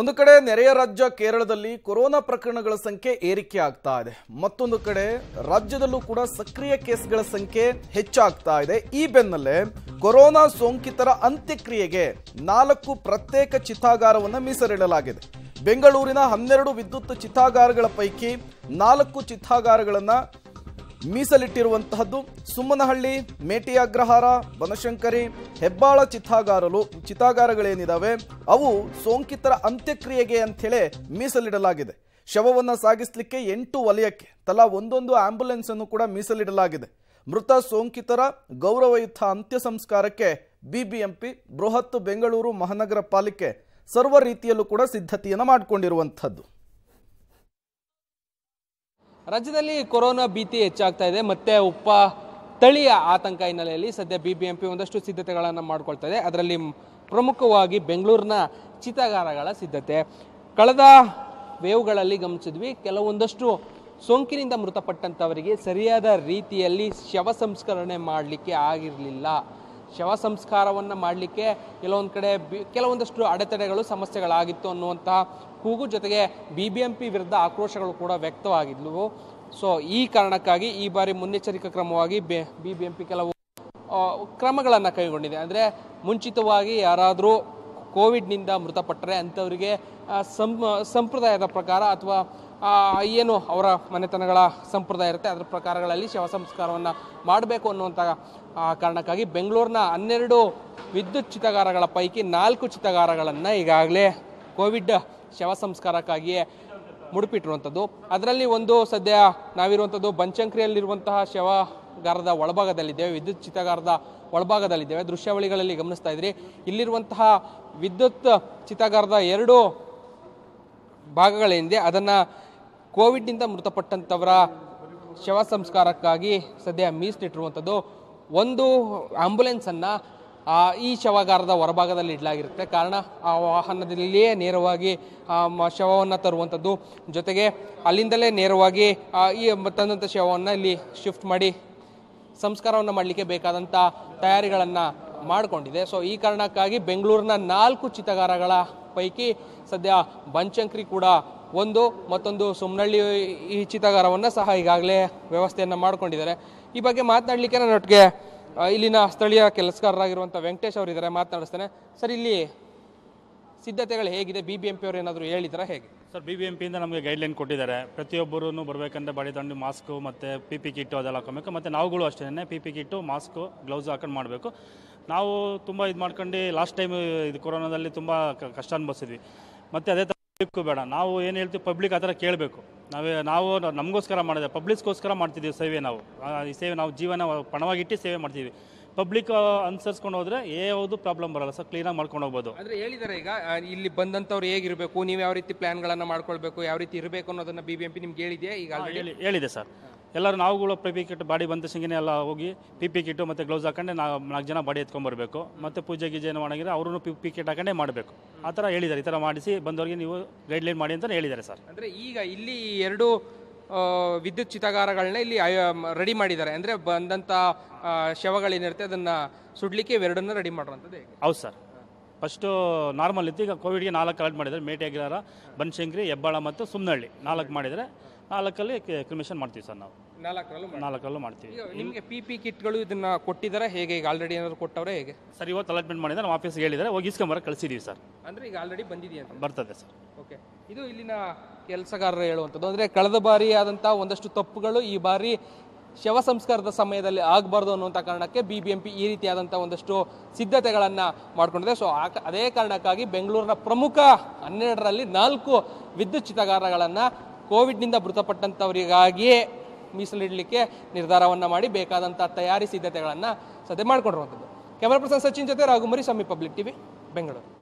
ಒಂದು ಕಡೆ ನೆರೆಯ ರಾಜ್ಯ ಕೇರಳದಲ್ಲಿ ಕೊರೋನಾ ಪ್ರಕರಣಗಳ ಸಂಖ್ಯೆ ಏರಿಕೆ ಆಗ್ತಾ ಇದೆ ಮತ್ತೊಂದು ಕಡೆ ರಾಜ್ಯದಲ್ಲೂ ಕೂಡ ಸಕ್ರಿಯ ಕೇಸ್ಗಳ ಸಂಖ್ಯೆ ಹೆಚ್ಚಾಗ್ತಾ ಇದೆ ಈ ಬೆನ್ನಲ್ಲೇ ಕೊರೋನಾ ಸೋಂಕಿತರ ಅಂತ್ಯಕ್ರಿಯೆಗೆ ನಾಲ್ಕು ಪ್ರತ್ಯೇಕ ಚಿತಾಗಾರವನ್ನು ಮೀಸಲಿಡಲಾಗಿದೆ ಬೆಂಗಳೂರಿನ ಹನ್ನೆರಡು ವಿದ್ಯುತ್ ಚಿತಾಗಾರಗಳ ಪೈಕಿ ನಾಲ್ಕು ಚಿತಾಗಾರಗಳನ್ನು ಮೀಸಲಿಟ್ಟಿರುವಂತಹದ್ದು ಸುಮ್ಮನಹಳ್ಳಿ ಮೇಟಿ ಅಗ್ರಹಾರ ಬನಶಂಕರಿ ಹೆಬ್ಬಾಳ ಚಿತ್ತಾಗಾರಲು ಚಿತಾಗಾರಗಳೇನಿದಾವೆ ಅವು ಸೋಂಕಿತರ ಅಂತ್ಯಕ್ರಿಯೆಗೆ ಅಂಥೇಳಿ ಮೀಸಲಿಡಲಾಗಿದೆ ಶವವನ್ನು ಸಾಗಿಸಲಿಕ್ಕೆ ಎಂಟು ವಲಯಕ್ಕೆ ತಲಾ ಒಂದೊಂದು ಆಂಬ್ಯುಲೆನ್ಸ್ ಅನ್ನು ಕೂಡ ಮೀಸಲಿಡಲಾಗಿದೆ ಮೃತ ಸೋಂಕಿತರ ಗೌರವಯುತ ಅಂತ್ಯ ಸಂಸ್ಕಾರಕ್ಕೆ ಬಿಬಿಎಂಪಿ ಬೃಹತ್ ಬೆಂಗಳೂರು ಮಹಾನಗರ ಪಾಲಿಕೆ ಸರ್ವ ರೀತಿಯಲ್ಲೂ ಕೂಡ ಸಿದ್ಧತೆಯನ್ನು ಮಾಡಿಕೊಂಡಿರುವಂಥದ್ದು ರಾಜ್ಯದಲ್ಲಿ ಕೊರೋನಾ ಭೀತಿ ಹೆಚ್ಚಾಗ್ತಾ ಇದೆ ಮತ್ತೆ ಉಪ್ಪ ತಳಿಯ ಆತಂಕ ಹಿನ್ನೆಲೆಯಲ್ಲಿ ಸದ್ಯ ಬಿ ಬಿ ಎಂ ಪಿ ಒಂದಷ್ಟು ಸಿದ್ಧತೆಗಳನ್ನು ಮಾಡ್ಕೊಳ್ತಾ ಇದೆ ಅದರಲ್ಲಿ ಪ್ರಮುಖವಾಗಿ ಬೆಂಗಳೂರಿನ ಚಿತಾಗಾರಗಳ ಸಿದ್ಧತೆ ಕಳೆದ ವೇವ್ಗಳಲ್ಲಿ ಗಮನಿಸಿದ್ವಿ ಕೆಲವೊಂದಷ್ಟು ಸೋಂಕಿನಿಂದ ಮೃತಪಟ್ಟಂಥವರಿಗೆ ಸರಿಯಾದ ರೀತಿಯಲ್ಲಿ ಶವ ಸಂಸ್ಕರಣೆ ಮಾಡಲಿಕ್ಕೆ ಆಗಿರಲಿಲ್ಲ ಶವ ಸಂಸ್ಕಾರವನ್ನು ಮಾಡಲಿಕ್ಕೆ ಕೆಲವೊಂದು ಕಡೆ ಬಿ ಕೆಲವೊಂದಷ್ಟು ಅಡೆತಡೆಗಳು ಸಮಸ್ಯೆಗಳಾಗಿತ್ತು ಅನ್ನುವಂತಹ ಕೂಗು ಜೊತೆಗೆ ಬಿ ಬಿ ಎಂ ಪಿ ವಿರುದ್ಧ ಆಕ್ರೋಶಗಳು ಕೂಡ ವ್ಯಕ್ತವಾಗಿದ್ವು ಸೊ ಈ ಕಾರಣಕ್ಕಾಗಿ ಈ ಬಾರಿ ಮುನ್ನೆಚ್ಚರಿಕಾ ಕ್ರಮವಾಗಿ B B B M P ಕೆಲವು ಕ್ರಮಗಳನ್ನು ಕೈಗೊಂಡಿದೆ ಅಂದರೆ ಮುಂಚಿತವಾಗಿ ಯಾರಾದರೂ ಕೋವಿಡ್ನಿಂದ ಮೃತಪಟ್ಟರೆ ಅಂಥವರಿಗೆ ಸಂ ಸಂಪ್ರದಾಯದ ಪ್ರಕಾರ ಅಥವಾ ಏನು ಅವರ ಮನೆತನಗಳ ಸಂಪ್ರದಾಯ ಇರುತ್ತೆ ಅದರ ಪ್ರಕಾರಗಳಲ್ಲಿ ಶವ ಸಂಸ್ಕಾರವನ್ನು ಮಾಡಬೇಕು ಅನ್ನುವಂಥ ಕಾರಣಕ್ಕಾಗಿ ಬೆಂಗಳೂರಿನ ಹನ್ನೆರಡು ವಿದ್ಯುತ್ ಚಿತಗಾರಗಳ ಪೈಕಿ ನಾಲ್ಕು ಚಿತಗಾರಗಳನ್ನು ಈಗಾಗಲೇ ಕೋವಿಡ್ ಶವ ಸಂಸ್ಕಾರಕ್ಕಾಗಿಯೇ ಮುಡಿಪಿಟ್ಟಿರುವಂಥದ್ದು ಅದರಲ್ಲಿ ಒಂದು ಸದ್ಯ ನಾವಿರುವಂಥದ್ದು ಬಂಚಂಕ್ರಿಯಲ್ಲಿರುವಂತಹ ಶವಗಾರದ ಒಳಭಾಗದಲ್ಲಿದ್ದೇವೆ ವಿದ್ಯುತ್ ಚಿತಗಾರದ ಒಳಭಾಗದಲ್ಲಿದ್ದೇವೆ ದೃಶ್ಯಾವಳಿಗಳಲ್ಲಿ ಗಮನಿಸ್ತಾ ಇದ್ರಿ ಇಲ್ಲಿರುವಂತಹ ವಿದ್ಯುತ್ ಚಿತಗಾರದ ಎರಡು ಭಾಗಗಳ ಹಿಂದೆ ಅದನ್ನು ಕೋವಿಡ್ನಿಂದ ಮೃತಪಟ್ಟಂಥವರ ಶವ ಸಂಸ್ಕಾರಕ್ಕಾಗಿ ಸದ್ಯ ಮೀಸಲಿಟ್ಟಿರುವಂಥದ್ದು ಒಂದು ಆಂಬುಲೆನ್ಸನ್ನು ಈ ಶವಾಗಾರದ ಹೊರಭಾಗದಲ್ಲಿ ಇಡಲಾಗಿರುತ್ತೆ ಕಾರಣ ಆ ವಾಹನದಲ್ಲಿಯೇ ನೇರವಾಗಿ ಶವವನ್ನು ತರುವಂಥದ್ದು ಜೊತೆಗೆ ಅಲ್ಲಿಂದಲೇ ನೇರವಾಗಿ ಈ ತಂದಂಥ ಶವವನ್ನು ಇಲ್ಲಿ ಶಿಫ್ಟ್ ಮಾಡಿ ಸಂಸ್ಕಾರವನ್ನು ಮಾಡಲಿಕ್ಕೆ ಬೇಕಾದಂಥ ತಯಾರಿಗಳನ್ನು ಮಾಡಿಕೊಂಡಿದೆ ಸೊ ಈ ಕಾರಣಕ್ಕಾಗಿ ಬೆಂಗಳೂರಿನ ನಾಲ್ಕು ಚಿತಗಾರಗಳ ಪೈಕಿ ಸದ್ಯ ಬಂಚಂಕ್ರಿ ಕೂಡ ಒಂದು ಮತ್ತೊಂದು ಸುಮ್ನಳ್ಳಿ ಈ ಚಿತಗಾರವನ್ನು ಸಹ ಈಗಾಗಲೇ ವ್ಯವಸ್ಥೆಯನ್ನು ಮಾಡಿಕೊಂಡಿದ್ದಾರೆ ಈ ಬಗ್ಗೆ ಮಾತನಾಡಲಿಕ್ಕೆ ಒಟ್ಟಿಗೆ ಇಲ್ಲಿನ ಸ್ಥಳೀಯ ಕೆಲಸಗಾರರಾಗಿರುವಂಥ ವೆಂಕಟೇಶ್ ಅವರಿದ್ದಾರೆ ಮಾತನಾಡಿಸ್ತೇನೆ ಸರ್ ಇಲ್ಲಿ ಸಿದ್ಧತೆಗಳು ಹೇಗಿದೆ ಬಿ ಬಿ ಎಂ ಪಿ ಅವರು ಏನಾದರೂ ಹೇಳಿದ್ರೆ ಹೇಗೆ ಸರ್ ಬಿ ಬಿ ಎಂ ಪಿಯಿಂದ ನಮಗೆ ಗೈಡ್ಲೈನ್ ಕೊಟ್ಟಿದ್ದಾರೆ ಪ್ರತಿಯೊಬ್ಬರೂ ಬರಬೇಕಂದ್ರೆ ಬಾಡಿ ತಂಡು ಮಾಸ್ಕು ಮತ್ತು ಪಿ ಪಿ ಕಿಟ್ಟು ಅದೆಲ್ಲ ಹಾಕೋಬೇಕು ಮತ್ತು ನಾವುಗಳು ಅಷ್ಟೇ P P kit mask gloves ಹಾಕೊಂಡು ಮಾಡಬೇಕು ನಾವು ತುಂಬ ಇದು ಮಾಡ್ಕೊಂಡು ಲಾಸ್ಟ್ ಟೈಮ್ ಇದು ಕೊರೋನಾದಲ್ಲಿ ತುಂಬ ಕಷ್ಟ ಅನುಭವಿಸಿದ್ವಿ ಮತ್ತು ಅದೇ ಥರ ಬೇಡ ನಾವು ಏನು ಹೇಳ್ತೀವಿ ಪಬ್ಲಿಕ್ ಆ ಥರ ಕೇಳಬೇಕು ನಾವೇ ನಾವು ನಮಗೋಸ್ಕರ ಮಾಡಿದೆ ಪಬ್ಲಿಕ್ಗೋಸ್ಕರ ಮಾಡ್ತಿದ್ದೀವಿ ಸೇವೆ ನಾವು ಈ ಸೇವೆ ನಾವು ಜೀವನ ಪಣವಾಗಿಟ್ಟು ಸೇವೆ ಮಾಡ್ತೀವಿ ಪಬ್ಲಿಕ್ ಅನುಸರಿಸ್ಕೊಂಡು ಹೋದ್ರೆ ಯಾವುದು ಪ್ರಾಬ್ಲಮ್ ಬರಲ್ಲ ಸರ್ ಕ್ಲೀನಾಗಿ ಮಾಡ್ಕೊಂಡು ಹೋಗ್ಬೋದು ಅಂದರೆ ಹೇಳಿದ್ದಾರೆ ಈಗ ಇಲ್ಲಿ ಬಂದಂಥವ್ರು ಹೇಗಿರಬೇಕು ನೀವು ಯಾವ ರೀತಿ ಪ್ಲಾನ್ಗಳನ್ನು ಮಾಡ್ಕೊಳ್ಬೇಕು ಯಾವ ರೀತಿ ಇರಬೇಕು ಅನ್ನೋದನ್ನ ಬಿ ಬಿ ಎಂ ಪಿ ನಿಮ್ಗೆ ಹೇಳಿದೆ ಈಗ ಹೇಳಿದೆ ಸರ್ ಎಲ್ಲರೂ ನಾವುಗಳು ಪಿ ಪಿ ಕಿಟ್ ಬಾಡಿ ಬಂದ ತಕ್ಷಣ ಎಲ್ಲ ಹೋಗಿ ಪಿ ಪಿ ಕಿಟ್ಟು ಮತ್ತು ಗ್ಲೌಸ್ ಹಾಕೊಂಡೆ ನಾವು ನಾಲ್ಕು ಜನ ಬಾಡಿ ಎತ್ಕೊಂಡ್ಬರ್ಬೇಕು ಮತ್ತು ಪೂಜೆ ಗೀಜೆ ಏನು ಮಾಡಿದ್ರೆ ಅವರೂ ಪಿ ಪಿ ಕಿಟ್ ಹಾಕೊಂಡೇ ಮಾಡಬೇಕು ಆ ಥರ ಹೇಳಿದ್ದಾರೆ ಈ ಥರ ಮಾಡಿಸಿ ಬಂದವರಿಗೆ ನೀವು ಗೈಡ್ಲೈನ್ ಮಾಡಿ ಅಂತಲೇ ಹೇಳಿದ್ದಾರೆ ಸರ್ ಅಂದರೆ ಈಗ ಇಲ್ಲಿ ಎರಡು ವಿದ್ಯುತ್ ಚಿತಾಗಾರಗಳನ್ನ ಇಲ್ಲಿ ರೆಡಿ ಮಾಡಿದ್ದಾರೆ ಅಂದರೆ ಬಂದಂಥ ಶವಗಳೇನಿರುತ್ತೆ ಅದನ್ನು ಸುಡಲಿಕ್ಕೆ ಇವೆರಡನ್ನ ರೆಡಿ ಮಾಡಿರೋಂಥದ್ದು ಹೌದು ಸರ್ ಫಸ್ಟು ನಾರ್ಮಲ್ ಇತ್ತು ಈಗ ಕೋವಿಡ್ಗೆ ನಾಲ್ಕು ಕಲೆಕ್ಟ್ ಮಾಡಿದ್ದಾರೆ ಮೇಟೆಗಿರಾರ ಬನಶಂಕರಿ ಹೆಬ್ಬಾಳ ಮತ್ತು ಸುಮ್ನಹಳ್ಳಿ ನಾಲ್ಕು ಮಾಡಿದರೆ ನಾಲ್ಕಲ್ಲಿ ಕ್ರಿಮಿಷನ್ ಮಾಡ್ತೀವಿ ಸರ್ ನಾವು ನಾಲ್ಕರಲ್ಲೂ ಮಾಡ್ತೀವಿ ನಿಮಗೆ ಪಿ ಪಿ ಕಿಟ್ಗಳು ಇದನ್ನ ಕೊಟ್ಟಿದ್ದಾರೆ ಹೇಗೆ ಈಗ ಆಲ್ರೆಡಿ ಏನಾದ್ರು ಕೊಟ್ಟವ್ರೆ ಹೇಗೆ ಸರ್ ಇವತ್ತು ಅಲಾಟ್ಮೆಂಟ್ ಮಾಡಿದ್ರೆ ನಮ್ಮ ಆಫೀಸ್ಗೆ ಹೇಳಿದರೆ ಹೋಗಿ ಇಸ್ಕೊಂಬರ ಕಳಿಸಿದ್ದೀವಿ ಸರ್ ಅಂದ್ರೆ ಈಗ ಆಲ್ರೆಡಿ ಅಂತ ಬರ್ತದೆ ಸರ್ ಓಕೆ ಇದು ಇಲ್ಲಿನ ಕೆಲಸಗಾರರು ಹೇಳುವಂಥದ್ದು ಅಂದರೆ ಕಳೆದ ಬಾರಿ ಆದಂಥ ಒಂದಷ್ಟು ತಪ್ಪುಗಳು ಈ ಬಾರಿ ಶವ ಸಂಸ್ಕಾರದ ಸಮಯದಲ್ಲಿ ಆಗಬಾರ್ದು ಅನ್ನುವಂಥ ಕಾರಣಕ್ಕೆ ಬಿ ಬಿ ಎಂ ಪಿ ಈ ರೀತಿಯಾದಂಥ ಒಂದಷ್ಟು ಸಿದ್ಧತೆಗಳನ್ನು ಮಾಡಿಕೊಂಡಿದೆ ಸೊ ಆ ಅದೇ ಕಾರಣಕ್ಕಾಗಿ ಬೆಂಗಳೂರಿನ ಪ್ರಮುಖ ಹನ್ನೆರಡರಲ್ಲಿ ನಾಲ್ಕು ವಿದ್ಯುತ್ ಚಿತಗಾರಗಳನ್ನು ಕೋವಿಡ್ನಿಂದ ಮೃತಪಟ್ಟಂಥವರಿಗಾಗಿಯೇ ಮೀಸಲಿಡಲಿಕ್ಕೆ ನಿರ್ಧಾರವನ್ನು ಮಾಡಿ ಬೇಕಾದಂಥ ತಯಾರಿ ಸಿದ್ಧತೆಗಳನ್ನು ಸದ್ಯ ಮಾಡಿಕೊಂಡಿರುವಂಥದ್ದು ಕ್ಯಾಮರಾ ಪರ್ಸನ್ ಸಚಿನ್ ಜೊತೆ ರಾಘುಮರಿ ಸ್ವಾಮಿ ಪಬ್ಲಿಕ್ ಟಿವಿ ಬೆಂಗಳೂರು